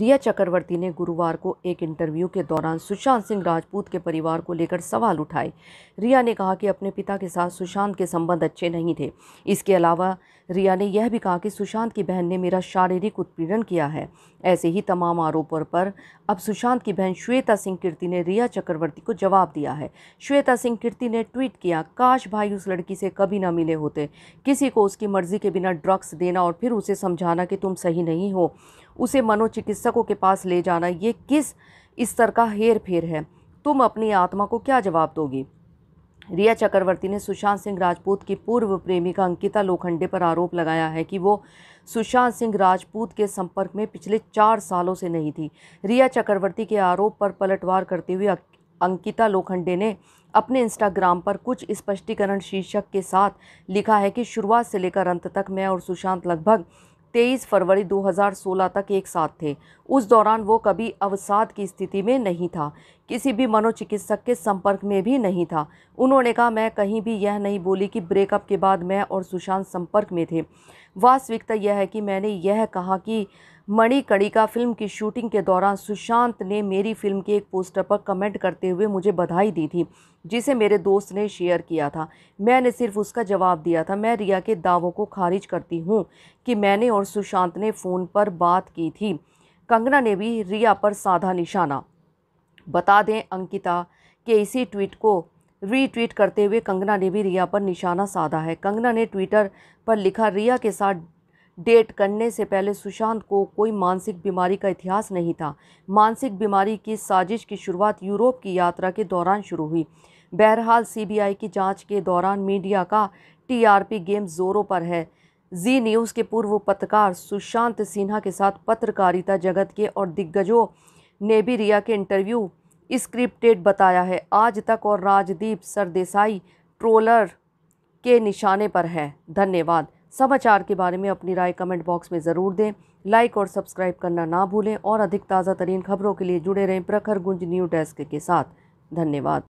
रिया चक्रवर्ती ने गुरुवार को एक इंटरव्यू के दौरान सुशांत सिंह राजपूत के परिवार को लेकर सवाल उठाए रिया ने कहा कि अपने पिता के साथ सुशांत के संबंध अच्छे नहीं थे इसके अलावा रिया ने यह भी कहा कि सुशांत की बहन ने मेरा शारीरिक उत्पीड़न किया है ऐसे ही तमाम आरोपों पर अब सुशांत की बहन श्वेता सिंह कीर्ति ने रिया चक्रवर्ती को जवाब दिया है श्वेता सिंह कीर्ति ने ट्वीट किया काश भाई उस लड़की से कभी ना मिले होते किसी को उसकी मर्जी के बिना ड्रग्स देना और फिर उसे समझाना कि तुम सही नहीं हो उसे मनोचिकित्सकों के पास ले जाना ये किस स्तर का हेर फेर है तुम अपनी आत्मा को क्या जवाब दोगी रिया चक्रवर्ती ने सुशांत सिंह राजपूत की पूर्व प्रेमिका अंकिता लोखंडे पर आरोप लगाया है कि वो सुशांत सिंह राजपूत के संपर्क में पिछले चार सालों से नहीं थी रिया चक्रवर्ती के आरोप पर पलटवार करते हुए अं-, अंकिता लोखंडे ने अपने इंस्टाग्राम पर कुछ स्पष्टीकरण शीर्षक के साथ लिखा है कि शुरुआत से लेकर अंत तक मैं और सुशांत लगभग तेईस फरवरी 2016 तक एक साथ थे उस दौरान वो कभी अवसाद की स्थिति में नहीं था किसी भी मनोचिकित्सक के संपर्क में भी नहीं था उन्होंने कहा मैं कहीं भी यह नहीं बोली कि ब्रेकअप के बाद मैं और सुशांत संपर्क में थे वास्तविकता यह है कि मैंने यह कहा कि मणिकणिका फिल्म की शूटिंग के दौरान सुशांत ने मेरी फिल्म के एक पोस्टर पर कमेंट करते हुए मुझे बधाई दी थी जिसे मेरे दोस्त ने शेयर किया था मैंने सिर्फ उसका जवाब दिया था मैं रिया के दावों को खारिज करती हूँ कि मैंने और सुशांत ने फ़ोन पर बात की थी कंगना ने भी रिया पर साधा निशाना बता दें अंकिता के इसी ट्वीट को रीट्वीट करते हुए कंगना ने भी रिया पर निशाना साधा है कंगना ने ट्विटर पर लिखा रिया के साथ डेट करने से पहले सुशांत को कोई मानसिक बीमारी का इतिहास नहीं था मानसिक बीमारी की साजिश की शुरुआत यूरोप की यात्रा के दौरान शुरू हुई बहरहाल सीबीआई की जांच के दौरान मीडिया का टीआरपी गेम जोरों पर है जी न्यूज़ के पूर्व पत्रकार सुशांत सिन्हा के साथ पत्रकारिता जगत के और दिग्गजों ने भी रिया के इंटरव्यू स्क्रिप्टेड बताया है आज तक और राजदीप सरदेसाई ट्रोलर के निशाने पर है धन्यवाद समाचार के बारे में अपनी राय कमेंट बॉक्स में ज़रूर दें लाइक और सब्सक्राइब करना ना भूलें और अधिक ताज़ा तरीन खबरों के लिए जुड़े रहें प्रखर गुंज न्यू डेस्क के साथ धन्यवाद